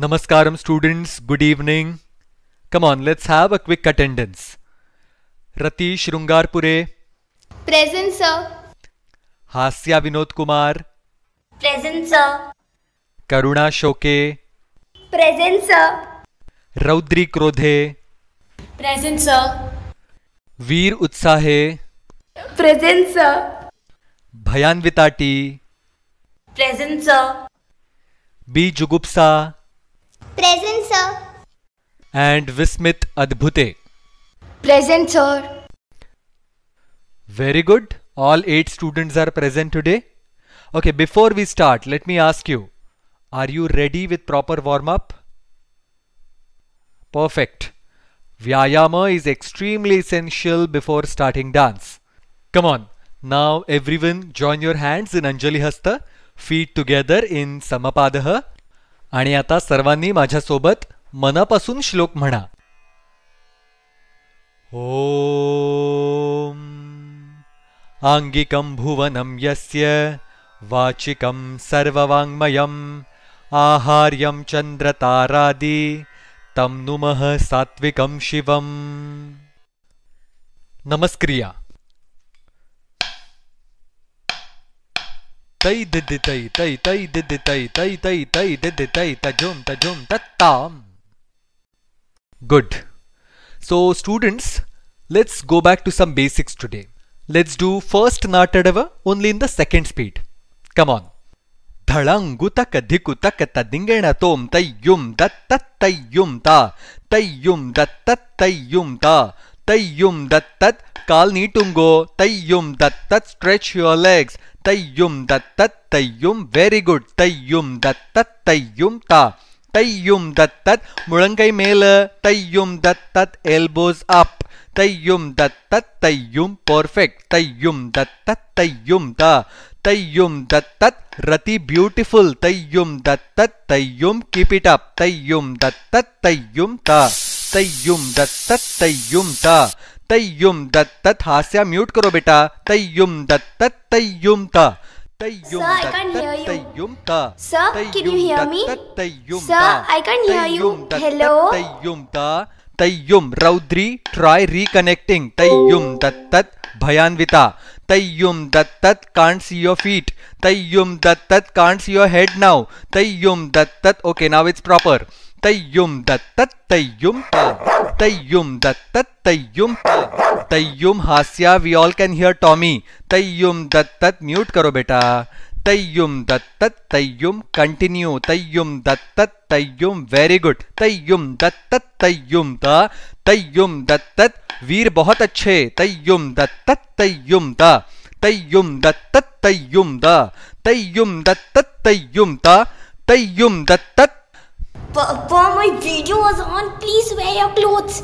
Namaskaram students, good evening. Come on, let's have a quick attendance. Rati Shrungarpure. Present sir. Hasya Vinod Kumar. Present sir. Karuna Shoke. Present sir. Raudri Krodhe. Present sir. Veer Utsahe. Present sir. Bhayanvitati. Present sir. B Jugupsa. Present, sir. And Vismit Adbhute. Present, sir. Very good. All eight students are present today. Okay, before we start, let me ask you, are you ready with proper warm-up? Perfect. Vyayama is extremely essential before starting dance. Come on, now everyone join your hands in Anjali Hasta, feet together in Samapadaha आणि आता सर्वांनी माझ्यासोबत मनापासून श्लोक म्हणा ॐ आङ्गिकं भुवनं यस्य वाचिकं सर्ववाङ्मयम् आहार्यं चन्द्रतारादि तं नुमः सात्विकं शिवम् नमस्क्रिया tay did the tay tay tay did the tay tay tay tay did the tay tajum tajum tatam. Good. So students, let's go back to some basics today. Let's do first natadava only in the second speed. Come on. ಧಳಂಗುತಕ ಧಿಕುತಕ ದಿಂಗಣ ತೋಂ ತೈಯ್ಯುಂ ದತ್ತ ತೈಯ್ಯುಂ ತ ತೈಯ್ಯುಂ ದತ್ತ ತೈಯ್ಯುಂ ತ தையும் தத்தத் கால் நீட்டுங்கோ தையும் தத்தத் ஸ்ட்ரெச் யுவர் லெக்ஸ் தையும் தத்தத் தையும் வெரி குட் தையும் தத்தத் தையும் தா தையும் தத்தத் முழங்கை மேல தையும் தத்தத் எல்போஸ் அப் தையும் தத்தத் தையும் பர்ஃபெக்ட் தையும் தத்தத் தையும் தா தையும் தத்தத் ரதி பியூட்டிஃபுல் தையும் தத்தத் தையும் கீப் இட் அப் தையும் தத்தத் தையும் தா तयुम दत्त तयुम त तयुम दत्त हास्य म्यूट करो बेटा तयुम दत्त तयुम त तयुम दत्त तयुम दत्त तयुम त तयुम रौद्री ट्राई रिकनेक्टिंग तयुम दत्त भयान्विता तयुम दत्त कांट सी योर फीट तयुम दत्त can't see your head now तयुम दत्त ओके नाउ इट्स प्रॉपर तय्युम दत्तत तय्युम ता तय्युम दत्तत तय्युम ता we all can hear Tommy तय्युम दत्त म्यूट करो बेटा तय्युम दत्तत तय्युम कंटिन्यू तय्युम दत्तत तय्युम वेरी गुड तय्युम दत्तत तय्युम ता तय्युम दत्त वीर बहुत अच्छे तय्युम दत्तत तय्युम ता तय्युम दत्तत तय्युम द तय्युम दत्तत तय्युम ता तय्युम Dutt While my video was on, please wear your clothes.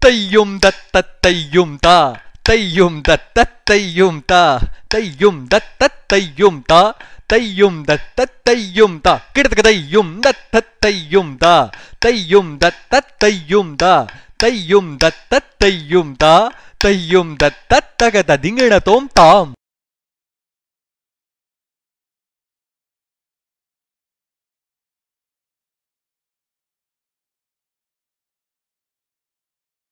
Tayum da ta tayum da. Tayum da ta tayum da. Tayum da ta tayum da. Tayum da ta tayum da. Kita Kirtaka tayum da ta tayum da. Tayum da ta tayum da. Tayum da ta tayum da. Tayum da ta taga dingin na tom tom.